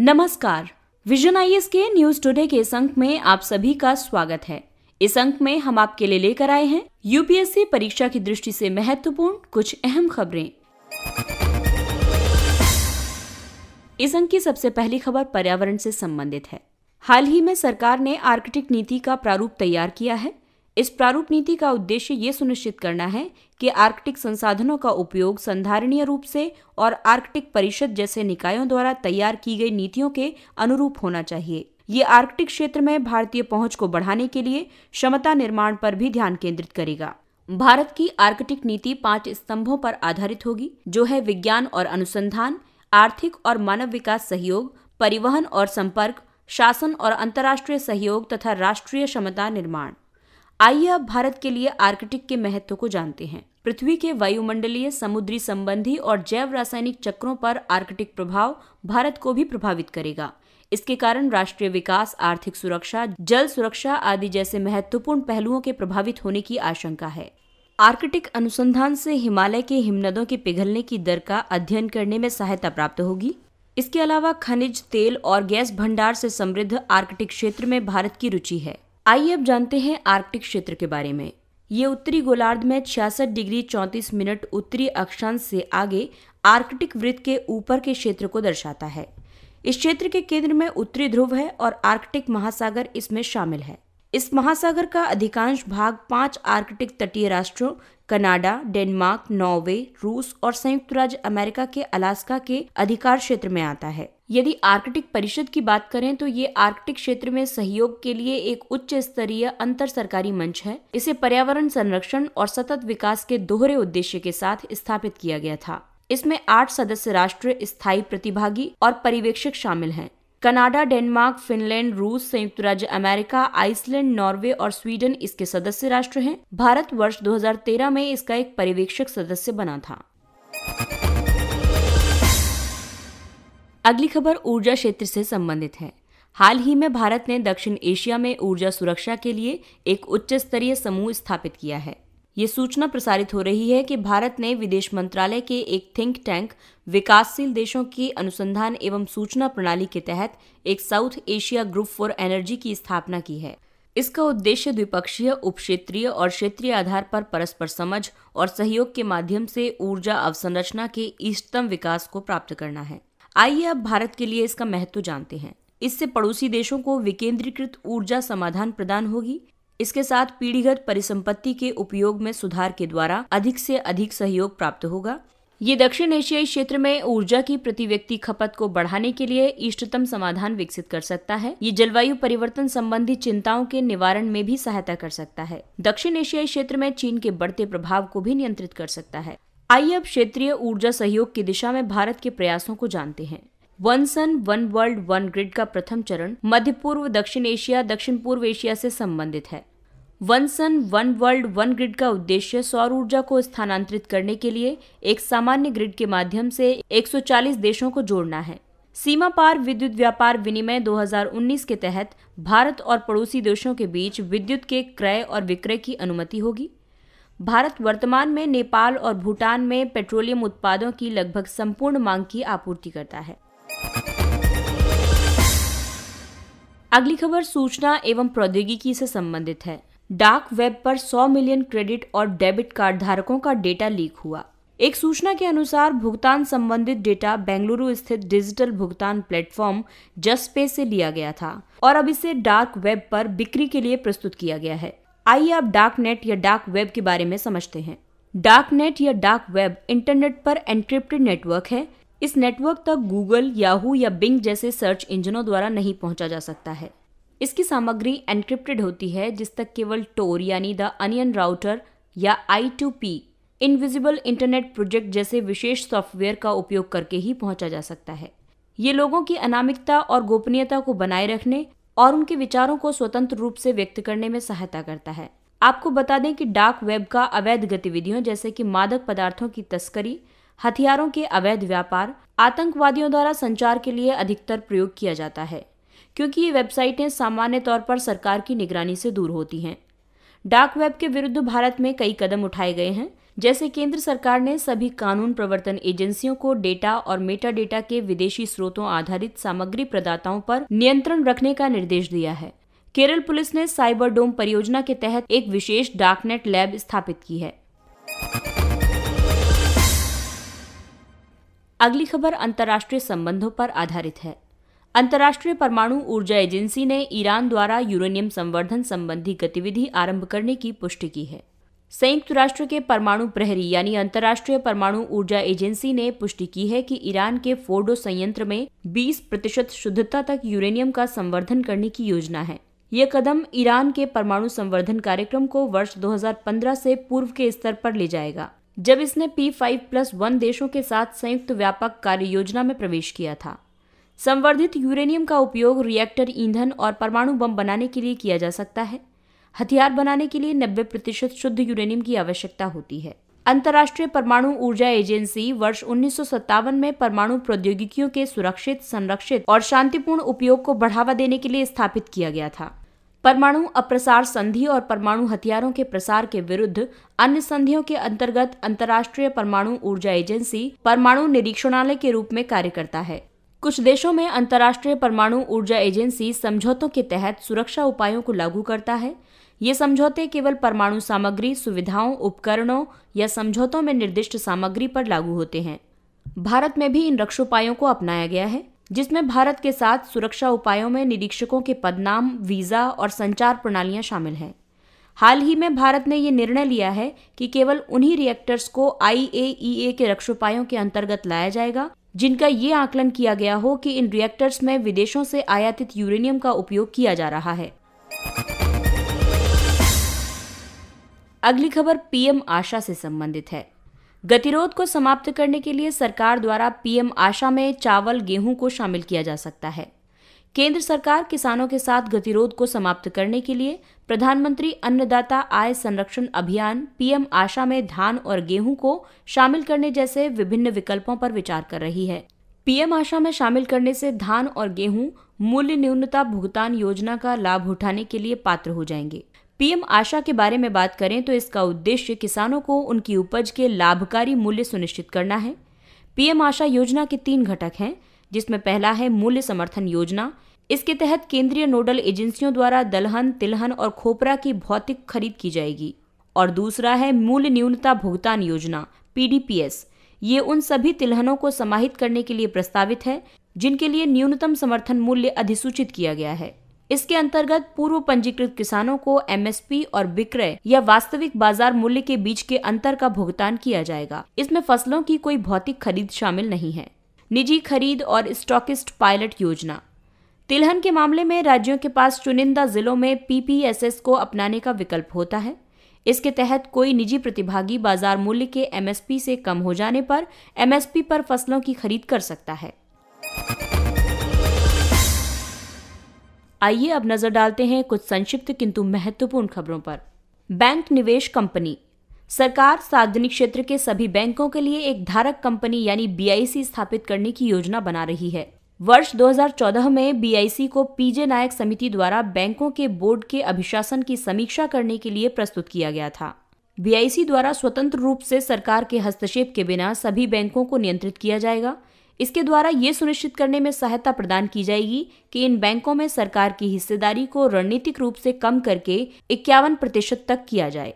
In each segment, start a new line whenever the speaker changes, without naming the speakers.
नमस्कार विजन आई के news today के इस अंक में आप सभी का स्वागत है इस अंक में हम आपके लिए लेकर आए हैं यूपीएससी परीक्षा की दृष्टि से महत्वपूर्ण कुछ अहम खबरें इस अंक की सबसे पहली खबर पर्यावरण से संबंधित है हाल ही में सरकार ने आर्कटिक नीति का प्रारूप तैयार किया है इस प्रारूप नीति का उद्देश्य ये सुनिश्चित करना है कि आर्कटिक संसाधनों का उपयोग संधारणीय रूप से और आर्कटिक परिषद जैसे निकायों द्वारा तैयार की गई नीतियों के अनुरूप होना चाहिए ये आर्कटिक क्षेत्र में भारतीय पहुंच को बढ़ाने के लिए क्षमता निर्माण पर भी ध्यान केंद्रित करेगा भारत की आर्कटिक नीति पांच स्तंभों पर आधारित होगी जो है विज्ञान और अनुसंधान आर्थिक और मानव विकास सहयोग परिवहन और संपर्क शासन और अंतर्राष्ट्रीय सहयोग तथा राष्ट्रीय क्षमता निर्माण आइए अब भारत के लिए आर्कटिक के महत्व को जानते हैं पृथ्वी के वायुमंडलीय समुद्री संबंधी और जैव रासायनिक चक्रों पर आर्कटिक प्रभाव भारत को भी प्रभावित करेगा इसके कारण राष्ट्रीय विकास आर्थिक सुरक्षा जल सुरक्षा आदि जैसे महत्वपूर्ण पहलुओं के प्रभावित होने की आशंका है आर्कटिक अनुसंधान से हिमालय के हिमनदों के पिघलने की दर का अध्ययन करने में सहायता प्राप्त होगी इसके अलावा खनिज तेल और गैस भंडार से समृद्ध आर्कटिक क्षेत्र में भारत की रुचि है आइए अब जानते हैं आर्कटिक क्षेत्र के बारे में ये उत्तरी गोलार्ध में छियासठ डिग्री चौंतीस मिनट उत्तरी अक्षांश से आगे आर्कटिक वृत्त के ऊपर के क्षेत्र को दर्शाता है इस क्षेत्र के केंद्र में उत्तरी ध्रुव है और आर्कटिक महासागर इसमें शामिल है इस महासागर का अधिकांश भाग पांच आर्कटिक तटीय राष्ट्रों कनाडा डेनमार्क नॉर्वे रूस और संयुक्त राज्य अमेरिका के अलास्का के अधिकार क्षेत्र में आता है यदि आर्कटिक परिषद की बात करें तो ये आर्कटिक क्षेत्र में सहयोग के लिए एक उच्च स्तरीय अंतर सरकारी मंच है इसे पर्यावरण संरक्षण और सतत विकास के दोहरे उद्देश्य के साथ स्थापित किया गया था इसमें आठ सदस्य राष्ट्र स्थायी प्रतिभागी और पर्यवेक्षक शामिल हैं कनाडा डेनमार्क फिनलैंड रूस संयुक्त राज्य अमेरिका आइसलैंड नॉर्वे और स्वीडन इसके सदस्य राष्ट्र हैं भारत वर्ष 2013 में इसका एक पर्यवेक्षक सदस्य बना था अगली खबर ऊर्जा क्षेत्र से संबंधित है हाल ही में भारत ने दक्षिण एशिया में ऊर्जा सुरक्षा के लिए एक उच्च स्तरीय समूह स्थापित किया है ये सूचना प्रसारित हो रही है कि भारत ने विदेश मंत्रालय के एक थिंक टैंक विकासशील देशों की अनुसंधान एवं सूचना प्रणाली के तहत एक South Asia group for energy की स्थापना की है इसका उद्देश्य द्विपक्षीय उपक्षेत्रीय और क्षेत्रीय आधार पर परस्पर समझ और सहयोग के माध्यम से ऊर्जा अवसंरचना के इष्टतम विकास को प्राप्त करना है आइए अब भारत के लिए इसका महत्व जानते हैं इससे पड़ोसी देशों को विकेंद्रीकृत ऊर्जा समाधान प्रदान होगी इसके साथ पीढ़ीगत परिसंपत्ति के उपयोग में सुधार के द्वारा अधिक से अधिक सहयोग प्राप्त होगा ये दक्षिण एशियाई क्षेत्र में ऊर्जा की प्रति व्यक्ति खपत को बढ़ाने के लिए इष्टतम समाधान विकसित कर सकता है ये जलवायु परिवर्तन संबंधी चिंताओं के निवारण में भी सहायता कर सकता है दक्षिण एशियाई क्षेत्र में चीन के बढ़ते प्रभाव को भी नियंत्रित कर सकता है आइए अब क्षेत्रीय ऊर्जा सहयोग की दिशा में भारत के प्रयासों को जानते हैं one sun one world one grid का प्रथम चरण मध्य पूर्व दक्षिण एशिया दक्षिण पूर्व एशिया से संबंधित है one sun one world one grid का उद्देश्य सौर ऊर्जा को स्थानांतरित करने के लिए एक सामान्य ग्रिड के माध्यम से 140 देशों को जोड़ना है सीमा पार विद्युत व्यापार विनिमय 2019 के तहत भारत और पड़ोसी देशों के बीच विद्युत के क्रय और विक्रय की अनुमति होगी भारत वर्तमान में नेपाल और भूटान में पेट्रोलियम उत्पादों की लगभग संपूर्ण मांग की आपूर्ति करता है अगली खबर सूचना एवं प्रौद्योगिकी से संबंधित है डार्क वेब पर 100 मिलियन क्रेडिट और डेबिट कार्ड धारकों का डेटा लीक हुआ एक सूचना के अनुसार भुगतान संबंधित डेटा बेंगलुरु स्थित डिजिटल भुगतान प्लेटफॉर्म पे से लिया गया था और अब इसे डार्क वेब पर बिक्री के लिए प्रस्तुत किया गया है आइए आप डार्क नेट या डार्क वेब के बारे में समझते हैं डार्क नेट या डार्क वेब इंटरनेट पर एनक्रिप्टेड नेटवर्क है इस नेटवर्क तक गूगल याहू या बिंग जैसे सर्च इंजनों द्वारा नहीं पहुंचा जा सकता है इसकी सामग्री एनक्रिप्टेड होती है जिस तक केवल टोर यानी द अनियन राउटर या I two P invisible internet project जैसे विशेष सॉफ्टवेयर का उपयोग करके ही पहुंचा जा सकता है ये लोगों की अनामिकता और गोपनीयता को बनाए रखने और उनके विचारों को स्वतंत्र रूप से व्यक्त करने में सहायता करता है आपको बता दें कि डार्क वेब का अवैध गतिविधियों जैसे कि मादक पदार्थों की तस्करी हथियारों के अवैध व्यापार आतंकवादियों द्वारा संचार के लिए अधिकतर प्रयोग किया जाता है क्योंकि ये वेबसाइटें सामान्य तौर पर सरकार की निगरानी से दूर होती हैं डार्क वेब के विरुद्ध भारत में कई कदम उठाए गए हैं जैसे केंद्र सरकार ने सभी कानून प्रवर्तन एजेंसियों को डेटा और मेटा डेटा के विदेशी स्रोतों आधारित सामग्री प्रदाताओं पर नियंत्रण रखने का निर्देश दिया है केरल पुलिस ने साइबर डोम परियोजना के तहत एक विशेष डार्कनेट लैब स्थापित की है अगली खबर अंतर्राष्ट्रीय संबंधों पर आधारित है अंतर्राष्ट्रीय परमाणु ऊर्जा एजेंसी ने ईरान द्वारा यूरेनियम संवर्धन संबंधी गतिविधि आरंभ करने की पुष्टि की है संयुक्त राष्ट्र के परमाणु प्रहरी यानी अंतर्राष्ट्रीय परमाणु ऊर्जा एजेंसी ने पुष्टि की है कि ईरान के फोर्डो संयंत्र में 20 प्रतिशत शुद्धता तक यूरेनियम का संवर्धन करने की योजना है ये कदम ईरान के परमाणु संवर्धन कार्यक्रम को वर्ष 2015 से पूर्व के स्तर पर ले जाएगा जब इसने पी फाइव प्लस वन देशों के साथ संयुक्त व्यापक कार्य योजना में प्रवेश किया था संवर्धित यूरेनियम का उपयोग रिएक्टर ईंधन और परमाणु बम बनाने के लिए किया जा सकता है हथियार बनाने के लिए 90 प्रतिशत शुद्ध यूरेनियम की आवश्यकता होती है अंतर्राष्ट्रीय परमाणु ऊर्जा एजेंसी वर्ष उन्नीस में परमाणु प्रौद्योगिकियों के सुरक्षित संरक्षित और शांतिपूर्ण उपयोग को बढ़ावा देने के लिए स्थापित किया गया था परमाणु अप्रसार संधि और परमाणु हथियारों के प्रसार के विरुद्ध अन्य संधियों के अंतर्गत अंतर्राष्ट्रीय परमाणु ऊर्जा एजेंसी परमाणु निरीक्षणालय के रूप में कार्य करता है कुछ देशों में अंतर्राष्ट्रीय परमाणु ऊर्जा एजेंसी समझौतों के तहत सुरक्षा उपायों को लागू करता है ये समझौते केवल परमाणु सामग्री सुविधाओं उपकरणों या समझौतों में निर्दिष्ट सामग्री पर लागू होते हैं भारत में भी इन रक्षोपायों को अपनाया गया है जिसमें भारत के साथ सुरक्षा उपायों में निरीक्षकों के पदनाम वीज़ा और संचार प्रणालियां शामिल हैं हाल ही में भारत ने ये निर्णय लिया है कि केवल उन्हीं रिएक्टर्स को आई e के रक्षोपायों के अंतर्गत लाया जाएगा जिनका ये आकलन किया गया हो कि इन रिएक्टर्स में विदेशों से आयातित यूरेनियम का उपयोग किया जा रहा है अगली खबर पीएम आशा से संबंधित है गतिरोध को समाप्त करने के लिए सरकार द्वारा पीएम आशा में चावल गेहूं को शामिल किया जा सकता है केंद्र सरकार किसानों के साथ गतिरोध को समाप्त करने के लिए प्रधानमंत्री अन्नदाता आय संरक्षण अभियान पीएम आशा में धान और गेहूं को शामिल करने जैसे विभिन्न विकल्पों पर विचार कर रही है पीएम आशा में शामिल करने से धान और गेहूं मूल्य न्यूनता भुगतान योजना का लाभ उठाने के लिए पात्र हो जाएंगे पीएम आशा के बारे में बात करें तो इसका उद्देश्य किसानों को उनकी उपज के लाभकारी मूल्य सुनिश्चित करना है पीएम आशा योजना के तीन घटक हैं जिसमें पहला है मूल्य समर्थन योजना इसके तहत केंद्रीय नोडल एजेंसियों द्वारा दलहन तिलहन और खोपरा की भौतिक खरीद की जाएगी और दूसरा है मूल्य न्यूनता भुगतान योजना पीडीपीएस ये उन सभी तिलहनों को समाहित करने के लिए प्रस्तावित है जिनके लिए न्यूनतम समर्थन मूल्य अधिसूचित किया गया है इसके अंतर्गत पूर्व पंजीकृत किसानों को एमएसपी और विक्रय या वास्तविक बाजार मूल्य के बीच के अंतर का भुगतान किया जाएगा इसमें फसलों की कोई भौतिक खरीद शामिल नहीं है निजी खरीद और स्टॉकिस्ट पायलट योजना तिलहन के मामले में राज्यों के पास चुनिंदा जिलों में पीपीएसएस को अपनाने का विकल्प होता है इसके तहत कोई निजी प्रतिभागी बाजार मूल्य के एमएसपी से कम हो जाने पर एमएसपी पर फसलों की खरीद कर सकता है आइए अब नजर डालते हैं कुछ संक्षिप्त किंतु महत्वपूर्ण खबरों पर बैंक निवेश कंपनी सरकार सार्वजनिक क्षेत्र के सभी बैंकों के लिए एक धारक कंपनी यानी बीआईसी स्थापित करने की योजना बना रही है वर्ष 2014 में बीआईसी को पीजे नायक समिति द्वारा बैंकों के बोर्ड के अभिशासन की समीक्षा करने के लिए प्रस्तुत किया गया था बीआईसी द्वारा स्वतंत्र रूप से सरकार के हस्तक्षेप के बिना सभी बैंकों को नियंत्रित किया जाएगा इसके द्वारा ये सुनिश्चित करने में सहायता प्रदान की जाएगी कि इन बैंकों में सरकार की हिस्सेदारी को रणनीतिक रूप से कम करके इक्यावन प्रतिशत तक किया जाए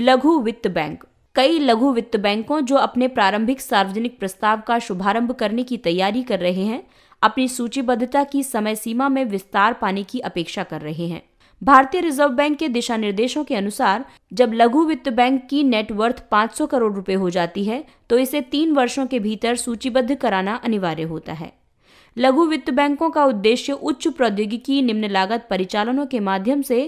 लघु वित्त बैंक कई लघु वित्त बैंकों जो अपने प्रारंभिक सार्वजनिक प्रस्ताव का शुभारंभ करने की तैयारी कर रहे हैं अपनी सूचीबद्धता की समय सीमा में विस्तार पाने की अपेक्षा कर रहे हैं भारतीय रिजर्व बैंक के दिशा निर्देशों के अनुसार जब लघु वित्त बैंक की नेटवर्थ 500 करोड़ रुपए हो जाती है तो इसे तीन वर्षों के भीतर सूचीबद्ध कराना अनिवार्य होता है लघु वित्त बैंकों का उद्देश्य उच्च प्रौद्योगिकी निम्न लागत परिचालनों के माध्यम से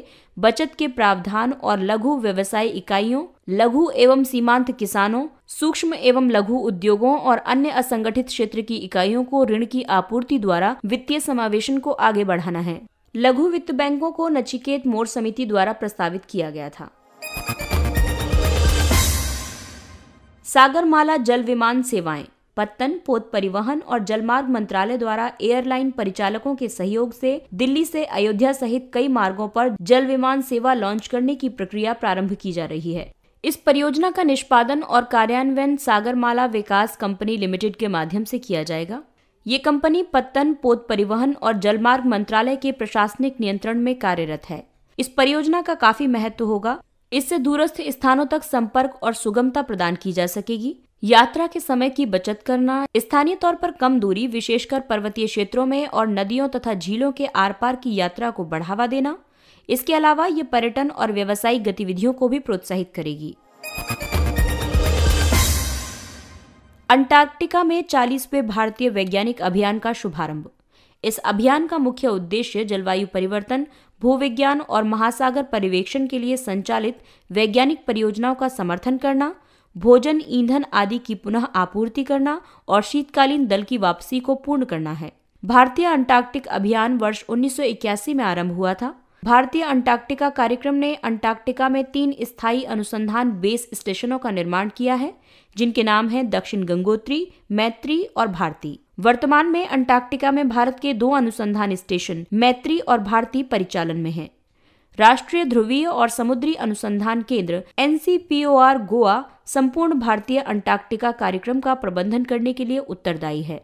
बचत के प्रावधान और लघु व्यवसाय इकाइयों लघु एवं सीमांत किसानों सूक्ष्म एवं लघु उद्योगों और अन्य असंगठित क्षेत्र की इकाइयों को ऋण की आपूर्ति द्वारा वित्तीय समावेशन को आगे बढ़ाना है लघु वित्त बैंकों को नचिकेत मोर समिति द्वारा प्रस्तावित किया गया था सागरमाला जल विमान सेवाएं पत्तन पोत परिवहन और जलमार्ग मंत्रालय द्वारा एयरलाइन परिचालकों के सहयोग से दिल्ली से अयोध्या सहित कई मार्गों पर जल विमान सेवा लॉन्च करने की प्रक्रिया प्रारंभ की जा रही है इस परियोजना का निष्पादन और कार्यान्वयन सागरमाला विकास कंपनी लिमिटेड के माध्यम से किया जाएगा ये कंपनी पत्तन पोत परिवहन और जलमार्ग मंत्रालय के प्रशासनिक नियंत्रण में कार्यरत है इस परियोजना का काफी महत्व होगा इससे दूरस्थ स्थानों तक संपर्क और सुगमता प्रदान की जा सकेगी यात्रा के समय की बचत करना स्थानीय तौर पर कम दूरी विशेषकर पर्वतीय क्षेत्रों में और नदियों तथा झीलों के आर पार की यात्रा को बढ़ावा देना इसके अलावा ये पर्यटन और व्यवसायिक गतिविधियों को भी प्रोत्साहित करेगी अंटार्कटिका में चालीसवें भारतीय वैज्ञानिक अभियान का शुभारंभ इस अभियान का मुख्य उद्देश्य जलवायु परिवर्तन भूविज्ञान और महासागर परिवेक्षण के लिए संचालित वैज्ञानिक परियोजनाओं का समर्थन करना भोजन ईंधन आदि की पुनः आपूर्ति करना और शीतकालीन दल की वापसी को पूर्ण करना है भारतीय अंटार्कटिक अभियान वर्ष 1981 में आरंभ हुआ था भारतीय अंटार्कटिका कार्यक्रम ने अंटार्कटिका में तीन स्थायी अनुसंधान बेस स्टेशनों का निर्माण किया है जिनके नाम हैं दक्षिण गंगोत्री मैत्री और भारती वर्तमान में अंटार्कटिका में भारत के दो अनुसंधान स्टेशन मैत्री और भारती परिचालन में हैं। राष्ट्रीय ध्रुवीय और समुद्री अनुसंधान केंद्र एन गोवा संपूर्ण भारतीय अंटार्कटिका कार्यक्रम का प्रबंधन करने के लिए उत्तरदायी है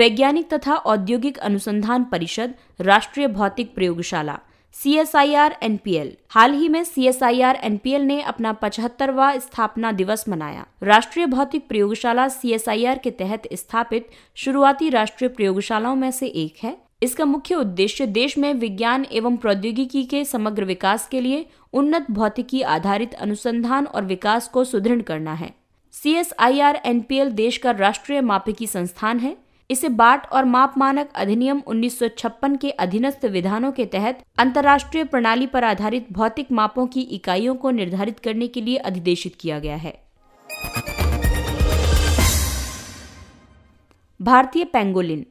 वैज्ञानिक तथा औद्योगिक अनुसंधान परिषद राष्ट्रीय भौतिक प्रयोगशाला C S I R N P L हाल ही में C S I R N P L ने अपना पचहत्तरवा स्थापना दिवस मनाया राष्ट्रीय भौतिक प्रयोगशाला सी एस आई आर के तहत स्थापित शुरुआती राष्ट्रीय प्रयोगशालाओं में से एक है इसका मुख्य उद्देश्य देश में विज्ञान एवं प्रौद्योगिकी के समग्र विकास के लिए उन्नत भौतिकी आधारित अनुसंधान और विकास को सुदृढ़ करना है C S I R N P L देश का राष्ट्रीय मापिकी संस्थान है इसे बाट और माप मानक अधिनियम 1956 के अधीनस्थ विधानों के तहत अंतर्राष्ट्रीय प्रणाली पर आधारित भौतिक मापों की इकाइयों को निर्धारित करने के लिए अधिदेशित किया गया है भारतीय पेंगोलिन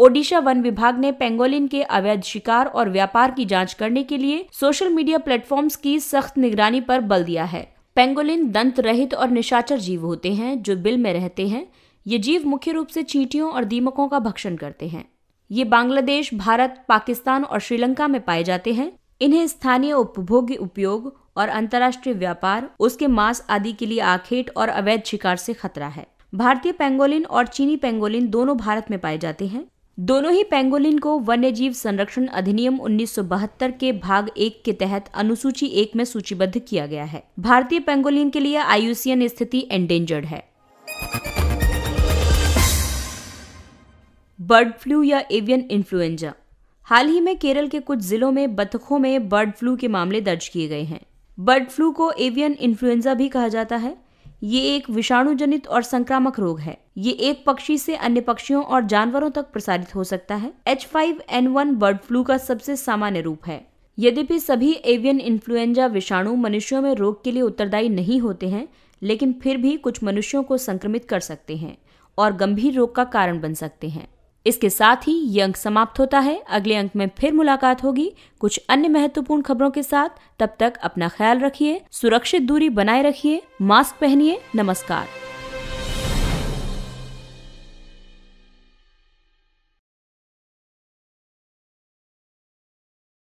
ओडिशा वन विभाग ने पेंगोलिन के अवैध शिकार और व्यापार की जांच करने के लिए सोशल मीडिया प्लेटफॉर्म्स की सख्त निगरानी पर बल दिया है पेंगोलिन दंत रहित और निशाचर जीव होते हैं जो बिल में रहते हैं ये जीव मुख्य रूप से चींटियों और दीमकों का भक्षण करते हैं ये बांग्लादेश भारत पाकिस्तान और श्रीलंका में पाए जाते हैं इन्हें स्थानीय उपभोग्य उपयोग और अंतर्राष्ट्रीय व्यापार उसके मांस आदि के लिए आखेट और अवैध शिकार से खतरा है भारतीय पेंगोलिन और चीनी पेंगोलिन दोनों भारत में पाए जाते हैं दोनों ही पेंगोलिन को वन्य जीव संरक्षण अधिनियम 1972 के भाग एक के तहत अनुसूची एक में सूचीबद्ध किया गया है भारतीय पेंगोलिन के लिए आयुसियन स्थिति एंडेंजर्ड है बर्ड फ्लू या एवियन इन्फ्लुएंजा हाल ही में केरल के कुछ जिलों में बतखों में बर्ड फ्लू के मामले दर्ज किए गए हैं बर्ड फ्लू को एवियन इन्फ्लुएंजा भी कहा जाता है ये एक विषाणुजनित और संक्रामक रोग है ये एक पक्षी से अन्य पक्षियों और जानवरों तक प्रसारित हो सकता है एच बर्ड फ्लू का सबसे सामान्य रूप है यद्यपि सभी एवियन इन्फ्लुएंजा विषाणु मनुष्यों में रोग के लिए उत्तरदायी नहीं होते हैं लेकिन फिर भी कुछ मनुष्यों को संक्रमित कर सकते हैं और गंभीर रोग का कारण बन सकते हैं इसके साथ ही ये अंक समाप्त होता है अगले अंक में फिर मुलाकात होगी कुछ अन्य महत्वपूर्ण खबरों के साथ तब तक अपना ख्याल रखिए सुरक्षित दूरी बनाए रखिए मास्क पहनिए नमस्कार